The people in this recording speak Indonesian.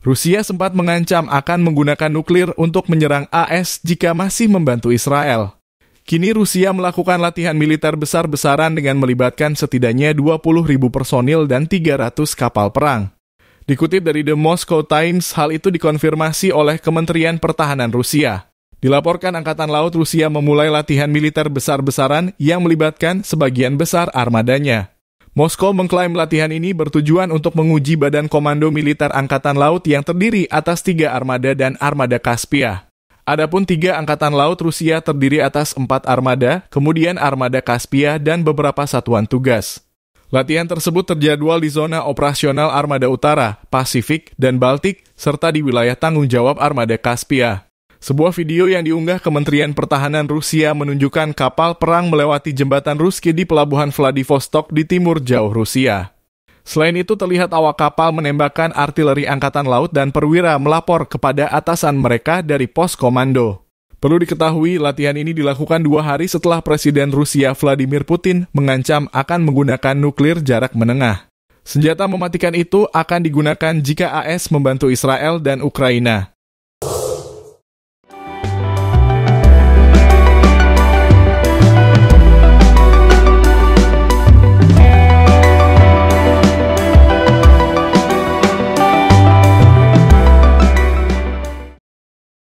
Rusia sempat mengancam akan menggunakan nuklir untuk menyerang AS jika masih membantu Israel. Kini Rusia melakukan latihan militer besar-besaran dengan melibatkan setidaknya 20 ribu personil dan 300 kapal perang. Dikutip dari The Moscow Times, hal itu dikonfirmasi oleh Kementerian Pertahanan Rusia. Dilaporkan Angkatan Laut Rusia memulai latihan militer besar-besaran yang melibatkan sebagian besar armadanya. Moskow mengklaim latihan ini bertujuan untuk menguji Badan Komando Militer Angkatan Laut yang terdiri atas tiga armada dan armada Kaspia. Adapun tiga angkatan laut Rusia terdiri atas empat armada, kemudian armada Kaspia dan beberapa satuan tugas. Latihan tersebut terjadwal di zona operasional Armada Utara, Pasifik, dan Baltik, serta di wilayah tanggung jawab Armada Kaspia. Sebuah video yang diunggah Kementerian Pertahanan Rusia menunjukkan kapal perang melewati jembatan Ruski di pelabuhan Vladivostok di timur jauh Rusia. Selain itu terlihat awak kapal menembakkan artileri angkatan laut dan perwira melapor kepada atasan mereka dari pos komando. Perlu diketahui, latihan ini dilakukan dua hari setelah Presiden Rusia Vladimir Putin mengancam akan menggunakan nuklir jarak menengah. Senjata mematikan itu akan digunakan jika AS membantu Israel dan Ukraina.